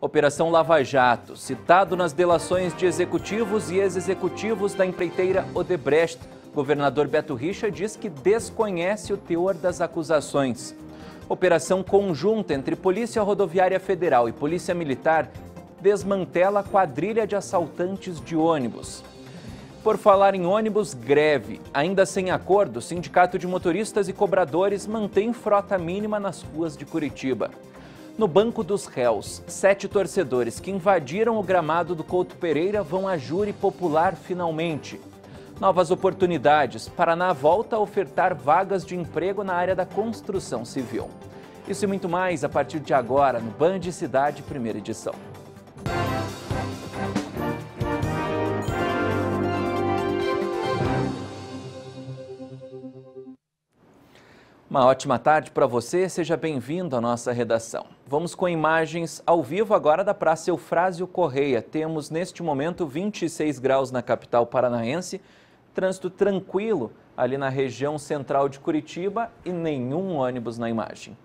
Operação Lava Jato, citado nas delações de executivos e ex-executivos da empreiteira Odebrecht, governador Beto Richa diz que desconhece o teor das acusações. Operação conjunta entre Polícia Rodoviária Federal e Polícia Militar desmantela quadrilha de assaltantes de ônibus. Por falar em ônibus, greve. Ainda sem acordo, o Sindicato de Motoristas e Cobradores mantém frota mínima nas ruas de Curitiba. No banco dos réus, sete torcedores que invadiram o gramado do Couto Pereira vão a júri popular finalmente. Novas oportunidades. Paraná volta a ofertar vagas de emprego na área da construção civil. Isso e muito mais a partir de agora no Band Cidade, primeira edição. Uma ótima tarde para você, seja bem-vindo à nossa redação. Vamos com imagens ao vivo agora da Praça Eufrásio Correia. Temos neste momento 26 graus na capital paranaense, trânsito tranquilo ali na região central de Curitiba e nenhum ônibus na imagem.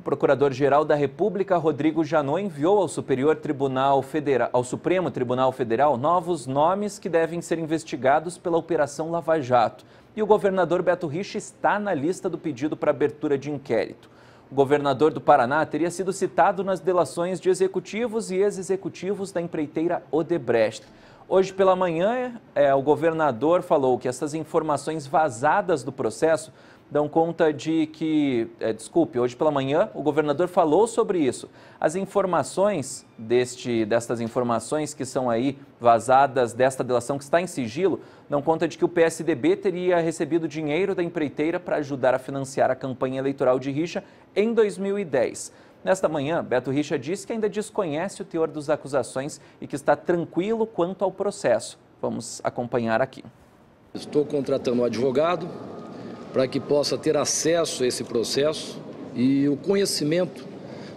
O Procurador-Geral da República, Rodrigo Janot, enviou ao Superior Tribunal Federal, ao Supremo Tribunal Federal novos nomes que devem ser investigados pela Operação Lava Jato. E o governador Beto Rich está na lista do pedido para abertura de inquérito. O governador do Paraná teria sido citado nas delações de executivos e ex-executivos da empreiteira Odebrecht. Hoje pela manhã, é, o governador falou que essas informações vazadas do processo dão conta de que, é, desculpe, hoje pela manhã o governador falou sobre isso. As informações deste, destas informações que são aí vazadas desta delação que está em sigilo, dão conta de que o PSDB teria recebido dinheiro da empreiteira para ajudar a financiar a campanha eleitoral de Richa em 2010. Nesta manhã, Beto Richa disse que ainda desconhece o teor das acusações e que está tranquilo quanto ao processo. Vamos acompanhar aqui. Estou contratando um advogado para que possa ter acesso a esse processo e o conhecimento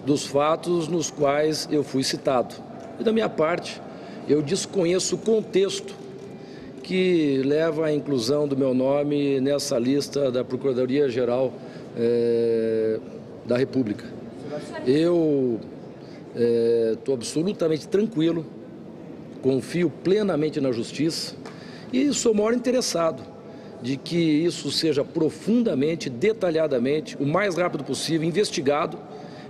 dos fatos nos quais eu fui citado. E da minha parte, eu desconheço o contexto que leva à inclusão do meu nome nessa lista da Procuradoria Geral eh, da República. Eu estou eh, absolutamente tranquilo, confio plenamente na justiça e sou o maior interessado de que isso seja profundamente, detalhadamente, o mais rápido possível investigado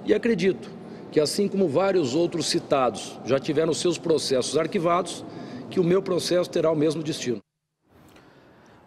e acredito que, assim como vários outros citados já tiveram seus processos arquivados, que o meu processo terá o mesmo destino.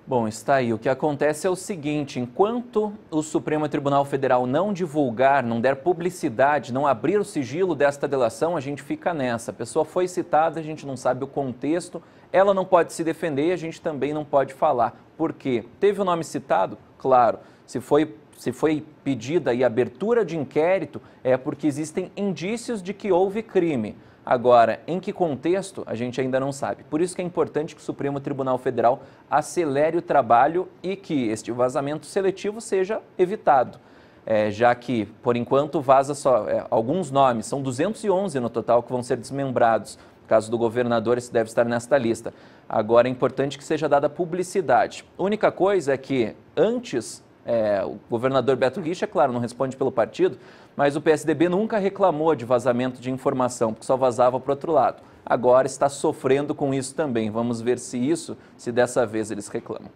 Bom, está aí. O que acontece é o seguinte: enquanto o Supremo Tribunal Federal não divulgar, não der publicidade, não abrir o sigilo desta delação, a gente fica nessa. A pessoa foi citada, a gente não sabe o contexto, ela não pode se defender e a gente também não pode falar. Por quê? Teve o nome citado? Claro. Se foi se foi pedida e abertura de inquérito, é porque existem indícios de que houve crime. Agora, em que contexto, a gente ainda não sabe. Por isso que é importante que o Supremo Tribunal Federal acelere o trabalho e que este vazamento seletivo seja evitado. É, já que, por enquanto, vaza só é, alguns nomes, são 211 no total que vão ser desmembrados caso do governador, esse deve estar nesta lista. Agora é importante que seja dada publicidade. A única coisa é que antes é, o governador Beto Richa, é claro, não responde pelo partido, mas o PSDB nunca reclamou de vazamento de informação, porque só vazava para o outro lado. Agora está sofrendo com isso também. Vamos ver se isso, se dessa vez eles reclamam.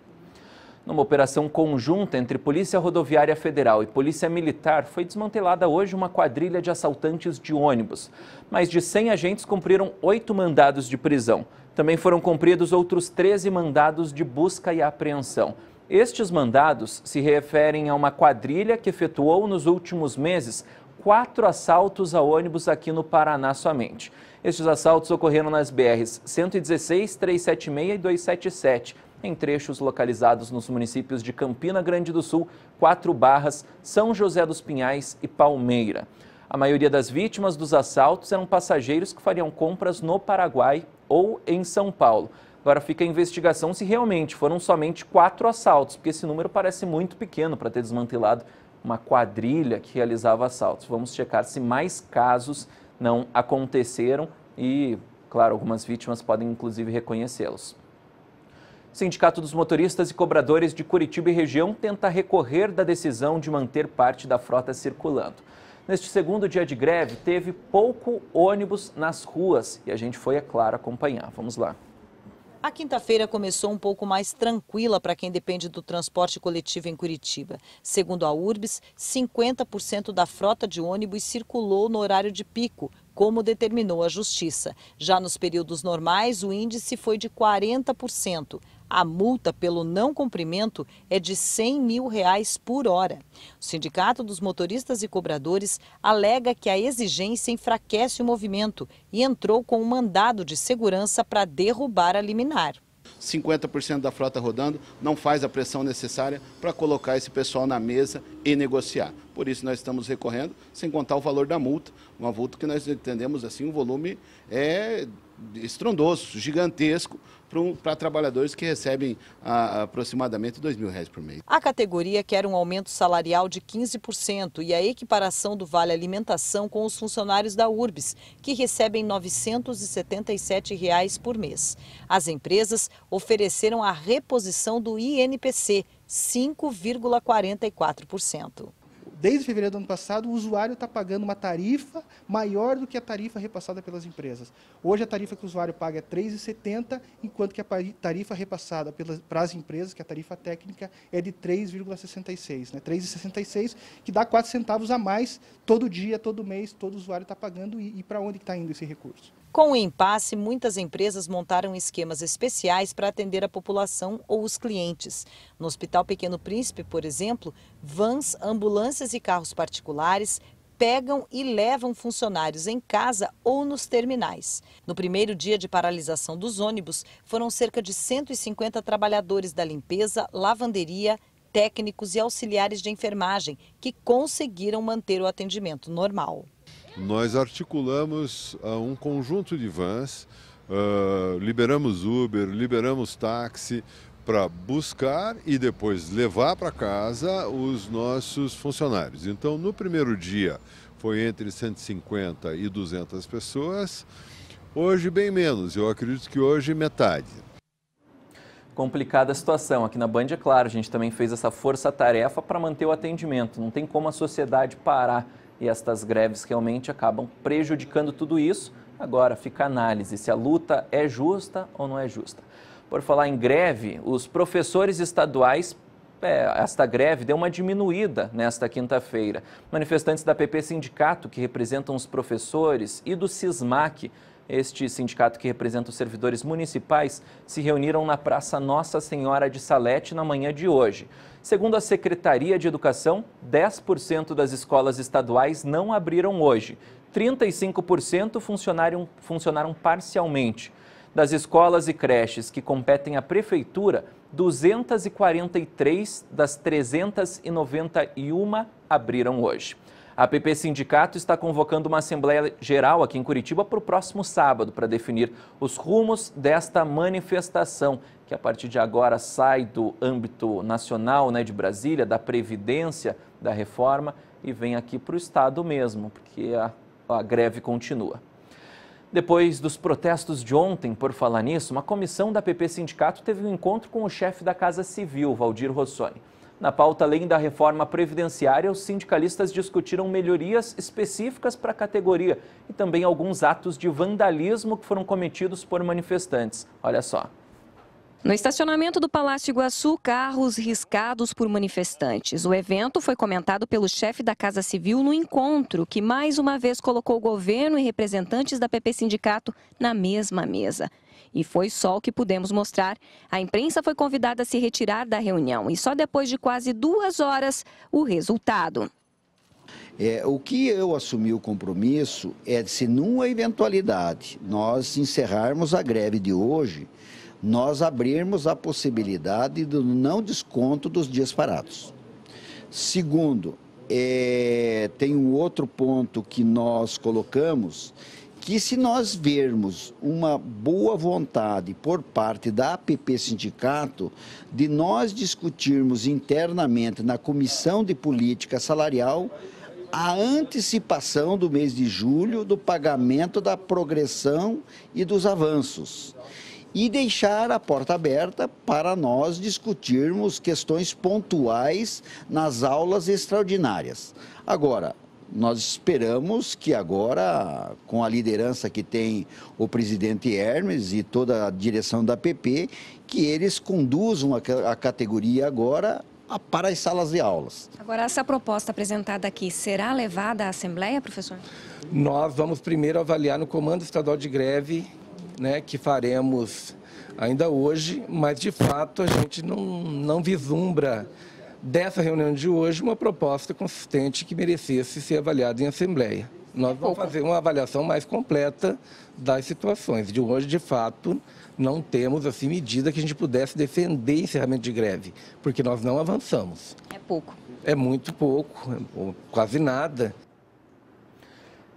Numa operação conjunta entre Polícia Rodoviária Federal e Polícia Militar, foi desmantelada hoje uma quadrilha de assaltantes de ônibus. Mais de 100 agentes cumpriram oito mandados de prisão. Também foram cumpridos outros 13 mandados de busca e apreensão. Estes mandados se referem a uma quadrilha que efetuou nos últimos meses quatro assaltos a ônibus aqui no Paraná somente. Estes assaltos ocorreram nas BRs 116, 376 e 277 em trechos localizados nos municípios de Campina Grande do Sul, Quatro Barras, São José dos Pinhais e Palmeira. A maioria das vítimas dos assaltos eram passageiros que fariam compras no Paraguai ou em São Paulo. Agora fica a investigação se realmente foram somente quatro assaltos, porque esse número parece muito pequeno para ter desmantelado uma quadrilha que realizava assaltos. Vamos checar se mais casos não aconteceram e, claro, algumas vítimas podem inclusive reconhecê-los. Sindicato dos Motoristas e Cobradores de Curitiba e região tenta recorrer da decisão de manter parte da frota circulando. Neste segundo dia de greve, teve pouco ônibus nas ruas e a gente foi, é claro, acompanhar. Vamos lá. A quinta-feira começou um pouco mais tranquila para quem depende do transporte coletivo em Curitiba. Segundo a URBS, 50% da frota de ônibus circulou no horário de pico, como determinou a Justiça. Já nos períodos normais, o índice foi de 40%. A multa pelo não cumprimento é de 100 mil reais por hora. O Sindicato dos Motoristas e Cobradores alega que a exigência enfraquece o movimento e entrou com um mandado de segurança para derrubar a liminar. 50% da frota rodando, não faz a pressão necessária para colocar esse pessoal na mesa e negociar. Por isso nós estamos recorrendo, sem contar o valor da multa, uma multa que nós entendemos assim, o volume é estrondoso, gigantesco, para trabalhadores que recebem a, ah, aproximadamente R$ reais por mês. A categoria quer um aumento salarial de 15% e a equiparação do Vale Alimentação com os funcionários da URBS, que recebem R$ 977 reais por mês. As empresas ofereceram a reposição do INPC, 5,44% desde fevereiro do ano passado, o usuário está pagando uma tarifa maior do que a tarifa repassada pelas empresas. Hoje, a tarifa que o usuário paga é R$ 3,70, enquanto que a tarifa repassada pelas, para as empresas, que é a tarifa técnica, é de 3,66. Né? 3,66, que dá quatro centavos a mais todo dia, todo mês, todo usuário está pagando. E, e para onde está indo esse recurso? Com o impasse, muitas empresas montaram esquemas especiais para atender a população ou os clientes. No Hospital Pequeno Príncipe, por exemplo, vans, ambulâncias e carros particulares pegam e levam funcionários em casa ou nos terminais. No primeiro dia de paralisação dos ônibus, foram cerca de 150 trabalhadores da limpeza, lavanderia, técnicos e auxiliares de enfermagem que conseguiram manter o atendimento normal nós articulamos uh, um conjunto de vans, uh, liberamos Uber, liberamos táxi para buscar e depois levar para casa os nossos funcionários. Então, no primeiro dia foi entre 150 e 200 pessoas, hoje bem menos, eu acredito que hoje metade complicada a situação. Aqui na Band, é claro, a gente também fez essa força-tarefa para manter o atendimento. Não tem como a sociedade parar e estas greves realmente acabam prejudicando tudo isso. Agora fica a análise se a luta é justa ou não é justa. Por falar em greve, os professores estaduais é, esta greve deu uma diminuída nesta quinta-feira. Manifestantes da PP Sindicato, que representam os professores, e do CISMAC, este sindicato, que representa os servidores municipais, se reuniram na Praça Nossa Senhora de Salete na manhã de hoje. Segundo a Secretaria de Educação, 10% das escolas estaduais não abriram hoje. 35% funcionaram, funcionaram parcialmente. Das escolas e creches que competem à Prefeitura, 243 das 391 abriram hoje. A PP Sindicato está convocando uma Assembleia Geral aqui em Curitiba para o próximo sábado, para definir os rumos desta manifestação, que a partir de agora sai do âmbito nacional né, de Brasília, da Previdência, da reforma, e vem aqui para o Estado mesmo, porque a, a greve continua. Depois dos protestos de ontem, por falar nisso, uma comissão da PP Sindicato teve um encontro com o chefe da Casa Civil, Valdir Rossoni. Na pauta, além da reforma previdenciária, os sindicalistas discutiram melhorias específicas para a categoria e também alguns atos de vandalismo que foram cometidos por manifestantes. Olha só. No estacionamento do Palácio Iguaçu, carros riscados por manifestantes. O evento foi comentado pelo chefe da Casa Civil no encontro, que mais uma vez colocou o governo e representantes da PP Sindicato na mesma mesa. E foi só o que pudemos mostrar. A imprensa foi convidada a se retirar da reunião e só depois de quase duas horas o resultado. É, o que eu assumi o compromisso é de, se numa eventualidade nós encerrarmos a greve de hoje, nós abrirmos a possibilidade do não desconto dos dias parados. Segundo, é, tem um outro ponto que nós colocamos que se nós vermos uma boa vontade por parte da APP Sindicato de nós discutirmos internamente na Comissão de Política Salarial a antecipação do mês de julho do pagamento da progressão e dos avanços e deixar a porta aberta para nós discutirmos questões pontuais nas aulas extraordinárias. Agora, nós esperamos que agora, com a liderança que tem o presidente Hermes e toda a direção da PP, que eles conduzam a, categoria agora para as salas de aulas. Agora, essa proposta apresentada aqui será levada à Assembleia, professor? Nós vamos primeiro avaliar no Comando Estadual de Greve, né, que faremos ainda hoje, mas de fato a gente não, não vislumbra dessa reunião de hoje uma proposta consistente que merecesse ser avaliada em Assembleia. Nós vamos fazer uma avaliação mais completa das situações. De hoje, de fato, não temos assim medida que a gente pudesse defender encerramento de greve, porque nós não avançamos. É pouco. É muito pouco, quase nada.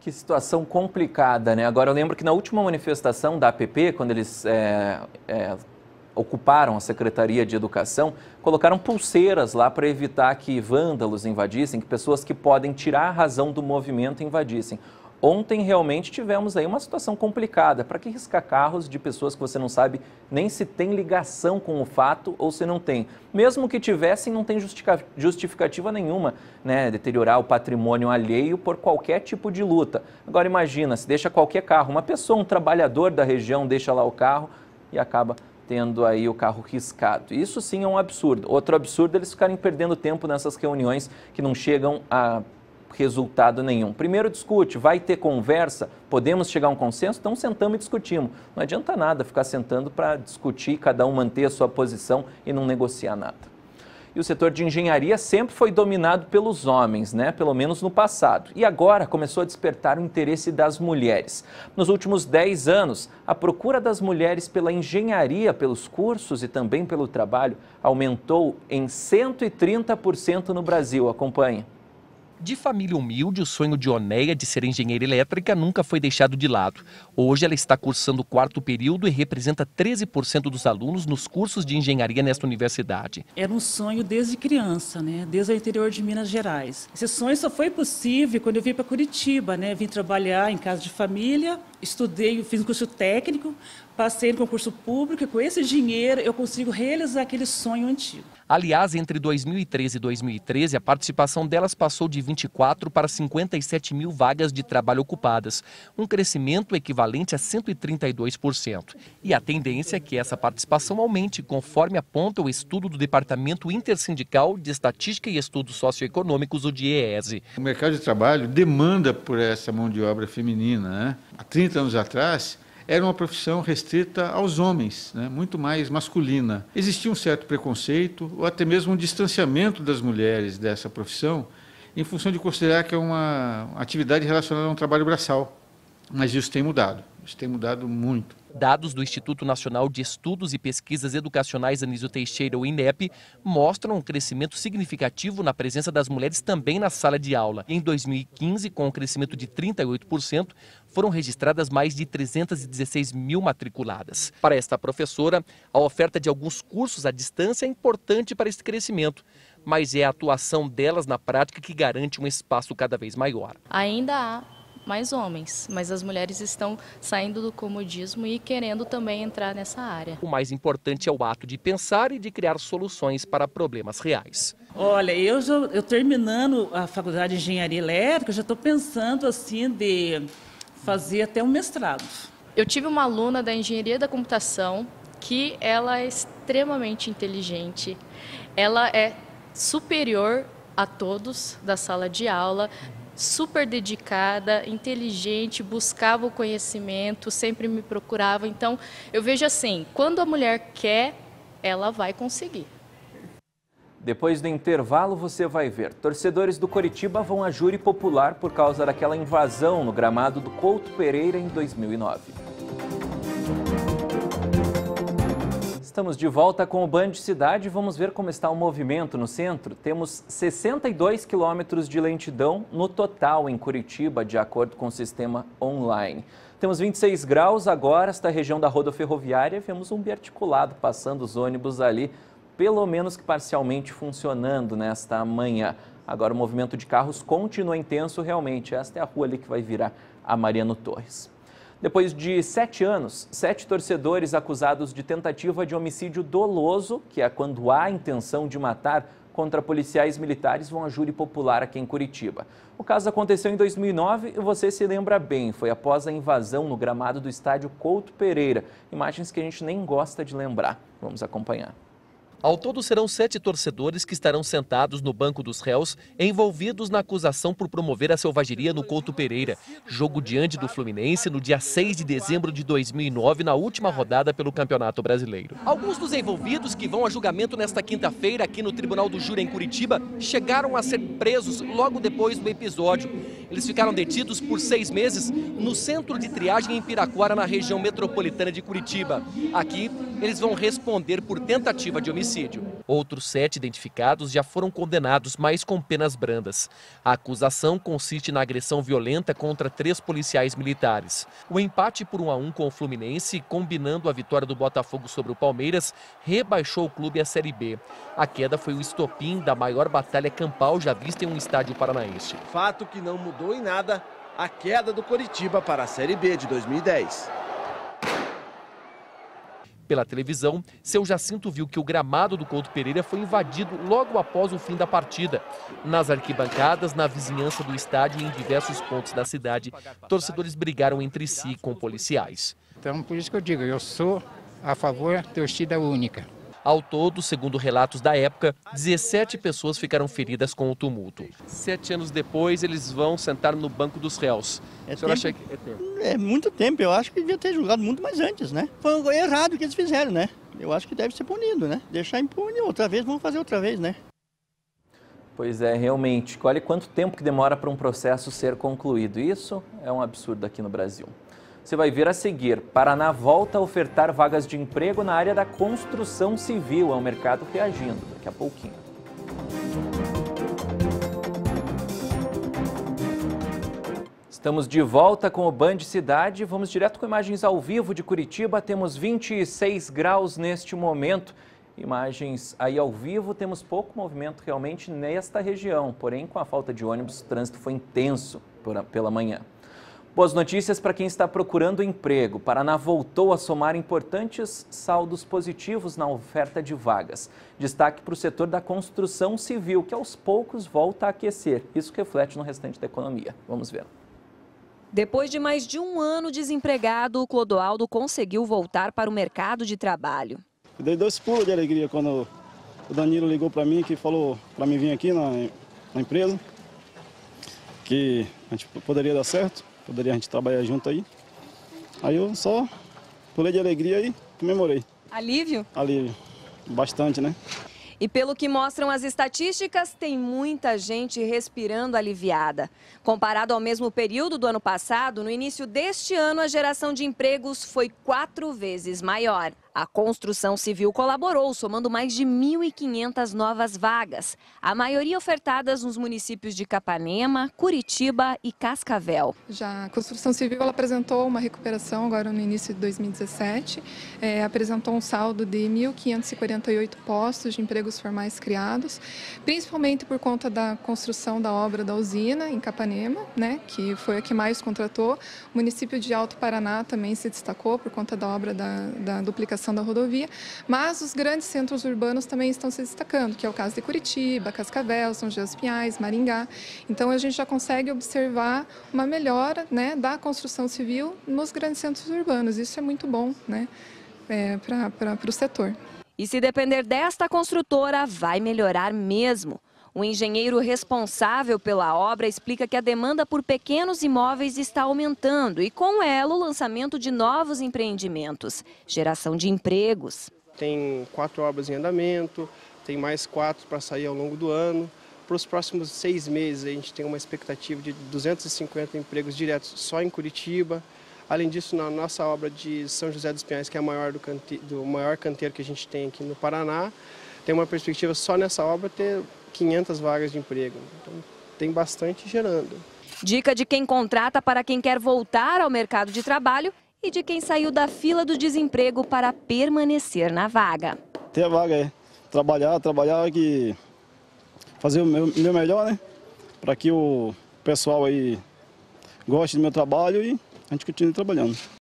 Que situação complicada, né? Agora, eu lembro que na última manifestação da APP, quando eles é, é ocuparam a Secretaria de Educação colocaram pulseiras lá para evitar que vândalos invadissem, que pessoas que podem tirar a razão do movimento invadissem. Ontem realmente tivemos aí uma situação complicada. Para que riscar carros de pessoas que você não sabe nem se tem ligação com o fato ou se não tem? Mesmo que tivessem, não tem justificativa nenhuma, né? Deteriorar o patrimônio alheio por qualquer tipo de luta. Agora imagina, se deixa qualquer carro, uma pessoa, um trabalhador da região deixa lá o carro e acaba tendo aí o carro riscado. Isso sim é um absurdo. Outro absurdo é eles ficarem perdendo tempo nessas reuniões que não chegam a resultado nenhum. Primeiro discute, vai ter conversa, podemos chegar a um consenso, então sentamos e discutimos. Não adianta nada ficar sentando para discutir, cada um manter a sua posição e não negociar nada e o setor de engenharia sempre foi dominado pelos homens, né? pelo menos no passado. E agora começou a despertar o interesse das mulheres. Nos últimos 10 anos, a procura das mulheres pela engenharia, pelos cursos e também pelo trabalho aumentou em 130% no Brasil. Acompanhe. De família humilde, o sonho de Oneia de ser engenheira elétrica nunca foi deixado de lado. Hoje ela está cursando o quarto período e representa 13% dos alunos nos cursos de engenharia nesta universidade. Era um sonho desde criança, né? desde o interior de Minas Gerais. Esse sonho só foi possível quando eu vim para Curitiba. Né? Vim trabalhar em casa de família, estudei, fiz um curso técnico, passei no concurso público e com esse dinheiro eu consigo realizar aquele sonho antigo. Aliás, entre 2013 e 2013, a participação delas passou de 24 para 57 mil vagas de trabalho ocupadas, um crescimento equivalente a 132%. E a tendência é que essa participação aumente, conforme aponta o estudo do Departamento Intersindical de Estatística e Estudos Socioeconômicos, o DIEESE. O mercado de trabalho demanda por essa mão de obra feminina. Né? Há 30 anos atrás, era uma profissão restrita aos homens, né, muito mais masculina. Existia um certo preconceito, ou até mesmo um distanciamento das mulheres dessa profissão, em função de considerar que é uma atividade relacionada a um trabalho braçal. Mas isso tem mudado, isso tem mudado muito. Dados do Instituto Nacional de Estudos e Pesquisas Educacionais Anísio Teixeira, o INEP, mostram um crescimento significativo na presença das mulheres também na sala de aula. Em 2015, com um crescimento de 38%, foram registradas mais de 316 mil matriculadas. Para esta professora, a oferta de alguns cursos à distância é importante para esse crescimento, mas é a atuação delas na prática que garante um espaço cada vez maior. Ainda há mais homens, mas as mulheres estão saindo do comodismo e querendo também entrar nessa área. O mais importante é o ato de pensar e de criar soluções para problemas reais. Olha, eu, já, eu terminando a faculdade de engenharia elétrica, já estou pensando assim de fazer até um mestrado. Eu tive uma aluna da engenharia da computação que ela é extremamente inteligente. Ela é superior a todos da sala de aula, super dedicada, inteligente, buscava o conhecimento, sempre me procurava. Então, eu vejo assim: quando a mulher quer, ela vai conseguir. Depois do intervalo, você vai ver. Torcedores do Coritiba vão a júri popular por causa daquela invasão no gramado do Couto Pereira em 2009. Estamos de volta com o Band Cidade. Vamos ver como está o movimento no centro. Temos 62 quilômetros de lentidão no total em Curitiba, de acordo com o sistema online. Temos 26 graus agora, esta região da roda ferroviária. Vemos um biarticulado passando os ônibus ali, pelo menos que parcialmente funcionando nesta manhã. Agora o movimento de carros continua intenso realmente. Esta é a rua ali que vai virar a Mariano Torres. Depois de sete anos, sete torcedores acusados de tentativa de homicídio doloso, que é quando há intenção de matar, contra policiais militares vão a júri popular aqui em Curitiba. O caso aconteceu em 2009 e você se lembra bem, foi após a invasão no gramado do estádio Couto Pereira. Imagens que a gente nem gosta de lembrar. Vamos acompanhar. Ao todo, serão sete torcedores que estarão sentados no banco dos réus, envolvidos na acusação por promover a selvageria no Couto Pereira. Jogo diante do Fluminense no dia 6 de dezembro de 2009, na última rodada pelo Campeonato Brasileiro. Alguns dos envolvidos que vão a julgamento nesta quinta-feira aqui no Tribunal do Júri em Curitiba chegaram a ser presos logo depois do episódio. Eles ficaram detidos por seis meses no centro de triagem em Piraquara, na região metropolitana de Curitiba. Aqui, eles vão responder por tentativa de homicídio homicídio. Outros sete identificados já foram condenados, mas com penas brandas. A acusação consiste na agressão violenta contra três policiais militares. O empate por 1 a 1 com o Fluminense, combinando a vitória do Botafogo sobre o Palmeiras, rebaixou o clube à Série B. A queda foi o estopim da maior batalha campal já vista em um estádio paranaense. Fato que não mudou em nada a queda do Coritiba para a Série B de 2010. Pela televisão, seu Jacinto viu que o gramado do Couto Pereira foi invadido logo após o fim da partida. Nas arquibancadas, na vizinhança do estádio e em diversos pontos da cidade, torcedores brigaram entre si com policiais. Então, por isso que eu digo, eu sou a favor da torcida é única. Ao todo, segundo relatos da época, 17 pessoas ficaram feridas com o tumulto. Sete anos depois, eles vão sentar no banco dos réus. É, tempo, acha que é, tempo? é muito tempo, eu acho que devia ter julgado muito mais antes, né? Foi um errado que eles fizeram, né? Eu acho que deve ser punido, né? Deixar impune, outra vez vão fazer outra vez, né? Pois é, realmente. Olha quanto tempo que demora para um processo ser concluído. Isso é um absurdo aqui no Brasil. Você vai ver a seguir. Paraná volta a ofertar vagas de emprego na área da construção civil. É um mercado reagindo daqui a pouquinho. Estamos de volta com o Band Cidade. Vamos direto com imagens ao vivo de Curitiba. Temos 26 graus neste momento. Imagens aí ao vivo, temos pouco movimento realmente nesta região, porém, com a falta de ônibus, o trânsito foi intenso pela manhã. Boas notícias para quem está procurando emprego. Paraná voltou a somar importantes saldos positivos na oferta de vagas. Destaque para o setor da construção civil, que aos poucos volta a aquecer. Isso reflete no restante da economia. Vamos ver. Depois de mais de um ano desempregado, o Clodoaldo conseguiu voltar para o mercado de trabalho. Eu dei dois pulos de alegria quando o Danilo ligou para mim, que falou para mim vir aqui na, na empresa, que a gente poderia dar certo poderia a gente trabalhar junto aí. Aí eu só pulei de alegria e comemorei. Alívio? Alívio, bastante, né? E pelo que mostram as estatísticas, tem muita gente respirando aliviada. Comparado ao mesmo período do ano passado, no início deste ano, a geração de empregos foi quatro vezes maior. A construção civil colaborou, somando mais de 1.500 novas vagas, a maioria ofertadas nos municípios de Capanema, Curitiba e Cascavel. Já a construção civil apresentou uma recuperação agora no início de 2017, é, apresentou um saldo de 1.548 postos de empregos formais criados, principalmente por conta da construção da obra da usina em Capanema, né, que foi a que mais contratou. O município de Alto Paraná também se destacou por conta da obra da, da duplicação da rodovia, mas os grandes centros urbanos também estão se destacando, que é o caso de Curitiba, Cascavel, São José dos Pinhais, Maringá. Então a gente já consegue observar uma melhora né, da construção civil nos grandes centros urbanos. Isso é muito bom né, é, para o setor. E se depender desta construtora, vai melhorar mesmo. O engenheiro responsável pela obra explica que a demanda por pequenos imóveis está aumentando e, com ela, o lançamento de novos empreendimentos, geração de empregos. Tem quatro obras em andamento, tem mais quatro para sair ao longo do ano. Para os próximos seis meses, a gente tem uma expectativa de 250 empregos diretos só em Curitiba. Além disso, na nossa obra de São José dos Pinhais, que é a maior do, cante... do maior canteiro que a gente tem aqui no Paraná, tem uma perspectiva só nessa obra ter 500 vagas de emprego. Então, tem bastante gerando. Dica de quem contrata para quem quer voltar ao mercado de trabalho e de quem saiu da fila do desemprego para permanecer na vaga. Ter a vaga é trabalhar, trabalhar é e fazer o meu, meu melhor, né? Para que o pessoal aí goste do meu trabalho e a gente continue trabalhando.